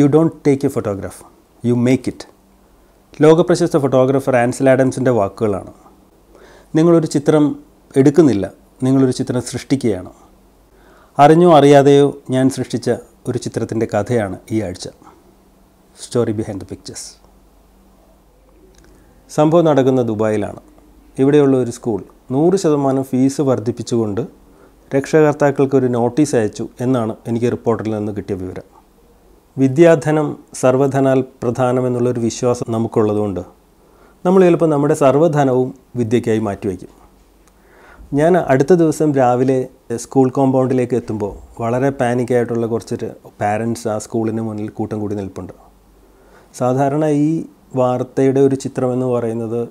U don't take a photograph you make it ലോകപ്രശസ്ത photographer Ansel ആഡംസിൻ്റെ വാക്കുകളാണ് നിങ്ങളൊരു ചിത്രം എടുക്കുന്നില്ല നിങ്ങളൊരു ചിത്രം സൃഷ്ടിക്കുകയാണ് അറിഞ്ഞോ അറിയാതെയോ ഞാൻ സൃഷ്ടിച്ച ഒരു ചിത്രത്തിൻ്റെ കഥയാണ് ഈ ആഴ്ച സ്റ്റോറി ബിഹൈൻഡ് ദ പിക്ചേഴ്സ് സംഭവം നടക്കുന്ന ദുബായിലാണ് ഇവിടെയുള്ള ഒരു സ്കൂൾ നൂറ് ശതമാനം ഫീസ് വർദ്ധിപ്പിച്ചുകൊണ്ട് രക്ഷകർത്താക്കൾക്ക് ഒരു നോട്ടീസ് അയച്ചു എന്നാണ് എനിക്ക് റിപ്പോർട്ടറിൽ നിന്ന് കിട്ടിയ വിവരം വിദ്യാധനം സർവധനാൽ പ്രധാനമെന്നുള്ളൊരു വിശ്വാസം നമുക്കുള്ളതുകൊണ്ട് നമ്മൾ ചിലപ്പോൾ നമ്മുടെ സർവ്വധനവും വിദ്യയ്ക്കായി മാറ്റിവെക്കും ഞാൻ അടുത്ത ദിവസം രാവിലെ സ്കൂൾ കോമ്പൗണ്ടിലേക്ക് എത്തുമ്പോൾ വളരെ പാനിക്കായിട്ടുള്ള കുറച്ചൊരു പാരൻസ് ആ സ്കൂളിന് മുന്നിൽ കൂട്ടം കൂടി നിൽപ്പുണ്ട് സാധാരണ ഈ വാർത്തയുടെ ഒരു ചിത്രമെന്ന് പറയുന്നത്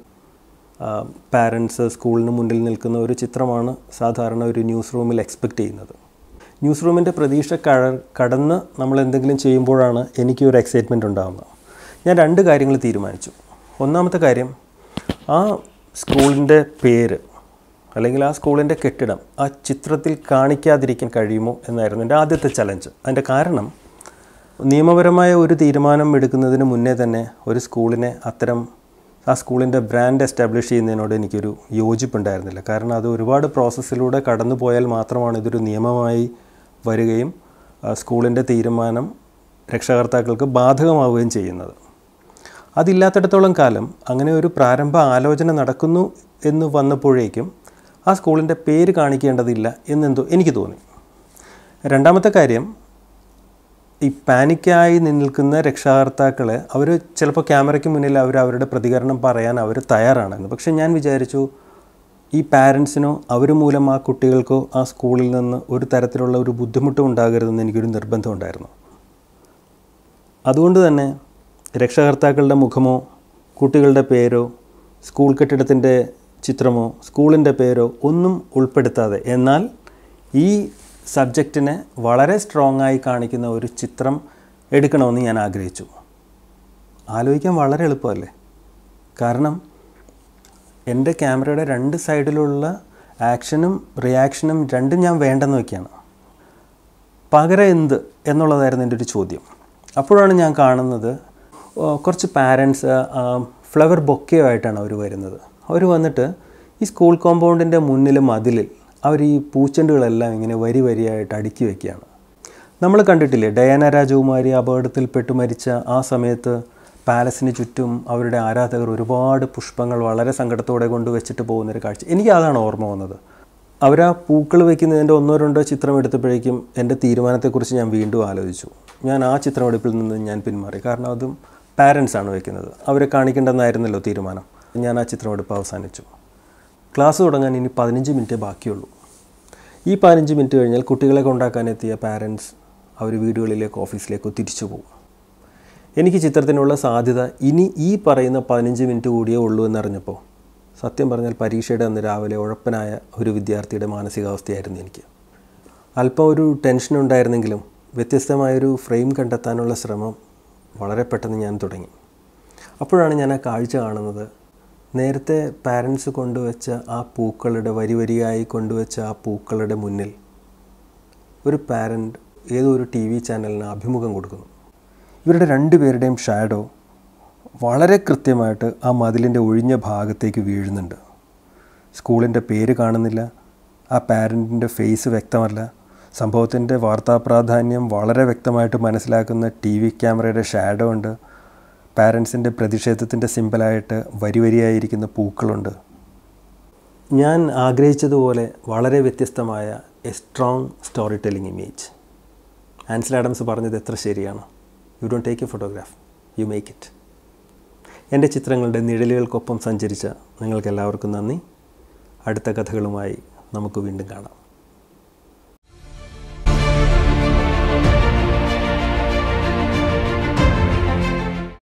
പാരൻസ് സ്കൂളിന് മുന്നിൽ നിൽക്കുന്ന ഒരു ചിത്രമാണ് സാധാരണ ഒരു ന്യൂസ് റൂമിൽ എക്സ്പെക്റ്റ് ചെയ്യുന്നത് ന്യൂസ് റൂമിൻ്റെ പ്രതീക്ഷ കടന്ന് നമ്മൾ എന്തെങ്കിലും ചെയ്യുമ്പോഴാണ് എനിക്ക് ഒരു എക്സൈറ്റ്മെൻറ്റ് ഉണ്ടാകുന്നത് ഞാൻ രണ്ട് കാര്യങ്ങൾ തീരുമാനിച്ചു ഒന്നാമത്തെ കാര്യം ആ സ്കൂളിൻ്റെ പേര് അല്ലെങ്കിൽ ആ സ്കൂളിൻ്റെ കെട്ടിടം ആ ചിത്രത്തിൽ കാണിക്കാതിരിക്കാൻ കഴിയുമോ എന്നായിരുന്നു എൻ്റെ ആദ്യത്തെ ചലഞ്ച് അതിൻ്റെ കാരണം നിയമപരമായ ഒരു തീരുമാനം എടുക്കുന്നതിന് മുന്നേ തന്നെ ഒരു സ്കൂളിനെ അത്തരം ആ സ്കൂളിൻ്റെ ബ്രാൻഡ് എസ്റ്റാബ്ലിഷ് ചെയ്യുന്നതിനോട് എനിക്കൊരു യോജിപ്പുണ്ടായിരുന്നില്ല കാരണം അത് ഒരുപാട് പ്രോസസ്സിലൂടെ കടന്നു പോയാൽ മാത്രമാണ് ഇതൊരു നിയമമായി വരികയും സ്കൂളിൻ്റെ തീരുമാനം രക്ഷകർത്താക്കൾക്ക് ബാധകമാവുകയും ചെയ്യുന്നത് അതില്ലാത്തിടത്തോളം കാലം അങ്ങനെ ഒരു പ്രാരംഭ ആലോചന നടക്കുന്നു എന്ന് വന്നപ്പോഴേക്കും ആ സ്കൂളിൻ്റെ പേര് കാണിക്കേണ്ടതില്ല എന്നെന്തോ എനിക്ക് തോന്നി രണ്ടാമത്തെ കാര്യം ഈ പാനിക്കായി നിൽക്കുന്ന രക്ഷാകർത്താക്കളെ അവർ ചിലപ്പോൾ ക്യാമറയ്ക്ക് മുന്നിൽ അവർ അവരുടെ പ്രതികരണം പറയാൻ അവർ തയ്യാറാണെന്ന് പക്ഷേ ഞാൻ വിചാരിച്ചു ഈ പാരൻസിനോ അവർ മൂലം ആ കുട്ടികൾക്കോ ആ സ്കൂളിൽ നിന്ന് ഒരു തരത്തിലുള്ള ഒരു ബുദ്ധിമുട്ടും ഉണ്ടാകരുതെന്ന് എനിക്കൊരു നിർബന്ധമുണ്ടായിരുന്നു അതുകൊണ്ട് തന്നെ രക്ഷകർത്താക്കളുടെ മുഖമോ കുട്ടികളുടെ പേരോ സ്കൂൾ കെട്ടിടത്തിൻ്റെ ചിത്രമോ സ്കൂളിൻ്റെ പേരോ ഒന്നും ഉൾപ്പെടുത്താതെ എന്നാൽ ഈ സബ്ജക്റ്റിനെ വളരെ സ്ട്രോങ് ആയി കാണിക്കുന്ന ഒരു ചിത്രം എടുക്കണമെന്ന് ഞാൻ ആഗ്രഹിച്ചു ആലോചിക്കാൻ വളരെ എളുപ്പമല്ലേ കാരണം എൻ്റെ ക്യാമറയുടെ രണ്ട് സൈഡിലുള്ള ആക്ഷനും റിയാക്ഷനും രണ്ടും ഞാൻ വേണ്ടെന്ന് വയ്ക്കുകയാണ് പകരം എന്ത് എന്നുള്ളതായിരുന്നു എൻ്റെ ഒരു ചോദ്യം അപ്പോഴാണ് ഞാൻ കാണുന്നത് കുറച്ച് പാരൻസ് ഫ്ലവർ ബൊക്കയോ ആയിട്ടാണ് അവർ വരുന്നത് അവർ വന്നിട്ട് ഈ സ്കൂൾ കോമ്പൗണ്ടിൻ്റെ മുന്നിൽ മതിലിൽ അവർ ഈ പൂച്ചെണ്ടുകളെല്ലാം ഇങ്ങനെ വരി വരിയായിട്ട് അടുക്കി വയ്ക്കുകയാണ് നമ്മൾ കണ്ടിട്ടില്ലേ ഡയാന രാജകുമാരി അപകടത്തിൽപ്പെട്ട് മരിച്ച ആ സമയത്ത് പാലസിന് ചുറ്റും അവരുടെ ആരാധകർ ഒരുപാട് പുഷ്പങ്ങൾ വളരെ സങ്കടത്തോടെ വെച്ചിട്ട് പോകുന്നൊരു കാഴ്ച എനിക്ക് അതാണ് ഓർമ്മ വന്നത് അവർ ആ പൂക്കൾ വയ്ക്കുന്നതിൻ്റെ ഒന്നോ രണ്ടോ ചിത്രം എടുത്തപ്പോഴേക്കും എൻ്റെ തീരുമാനത്തെക്കുറിച്ച് ഞാൻ വീണ്ടും ആലോചിച്ചു ഞാൻ ആ ചിത്രമെടുപ്പിൽ നിന്ന് ഞാൻ പിന്മാറി കാരണം അതും പാരൻസ് ആണ് വയ്ക്കുന്നത് അവരെ കാണിക്കേണ്ടെന്നായിരുന്നല്ലോ തീരുമാനം ഞാൻ ആ ചിത്രമെടുപ്പ് അവസാനിച്ചു ക്ലാസ് തുടങ്ങാൻ ഇനി പതിനഞ്ച് മിനിറ്റേ ബാക്കിയുള്ളൂ ഈ പതിനഞ്ച് മിനിറ്റ് കഴിഞ്ഞാൽ കുട്ടികളെ കൊണ്ടാക്കാനെത്തിയ പാരൻസ് അവർ വീടുകളിലേക്കോ ഓഫീസിലേക്കോ തിരിച്ചു പോകും എനിക്ക് ചിത്രത്തിനുള്ള സാധ്യത ഇനി ഈ പറയുന്ന പതിനഞ്ച് മിനിറ്റ് കൂടിയേ ഉള്ളൂ എന്നറിഞ്ഞപ്പോൾ സത്യം പറഞ്ഞാൽ പരീക്ഷയുടെ അന്ന് രാവിലെ ഉഴപ്പനായ ഒരു വിദ്യാർത്ഥിയുടെ മാനസികാവസ്ഥയായിരുന്നു എനിക്ക് അല്പം ഒരു ടെൻഷൻ ഉണ്ടായിരുന്നെങ്കിലും വ്യത്യസ്തമായൊരു ഫ്രെയിം കണ്ടെത്താനുള്ള ശ്രമം വളരെ പെട്ടെന്ന് ഞാൻ തുടങ്ങി അപ്പോഴാണ് ഞാൻ ആ കാഴ്ച കാണുന്നത് നേരത്തെ പാരൻസ് കൊണ്ടുവച്ച ആ പൂക്കളുടെ വരി വരിയായി കൊണ്ടുവച്ച ആ പൂക്കളുടെ മുന്നിൽ ഒരു പാരൻ്റ് ഏതോ ഒരു ടി വി ചാനലിന് അഭിമുഖം കൊടുക്കുന്നു ഇവരുടെ രണ്ടുപേരുടെയും ഷാഡോ വളരെ കൃത്യമായിട്ട് ആ മതിലിൻ്റെ ഒഴിഞ്ഞ ഭാഗത്തേക്ക് വീഴുന്നുണ്ട് സ്കൂളിൻ്റെ പേര് കാണുന്നില്ല ആ പാരൻറ്റിൻ്റെ ഫേസ് വ്യക്തമല്ല സംഭവത്തിൻ്റെ വാർത്താ വളരെ വ്യക്തമായിട്ട് മനസ്സിലാക്കുന്ന ടി വി ക്യാമറയുടെ ഷാഡോ ഉണ്ട് പാരൻസിൻ്റെ പ്രതിഷേധത്തിൻ്റെ സിമ്പിളായിട്ട് വരിയായിരിക്കുന്ന പൂക്കളുണ്ട് ഞാൻ ആഗ്രഹിച്ചതുപോലെ വളരെ വ്യത്യസ്തമായ a strong story telling image Ansel Adams പറഞ്ഞത് എത്ര ശരിയാണ് you don't take a photograph you make it എൻ്റെ ചിത്രങ്ങളുടെ നിഴലുകൾക്കൊപ്പം സഞ്ചരിച്ച നിങ്ങൾക്കെല്ലാവർക്കും നന്ദി അടുത്ത കഥകളുമായി നമുക്ക് വീണ്ടും കാണാം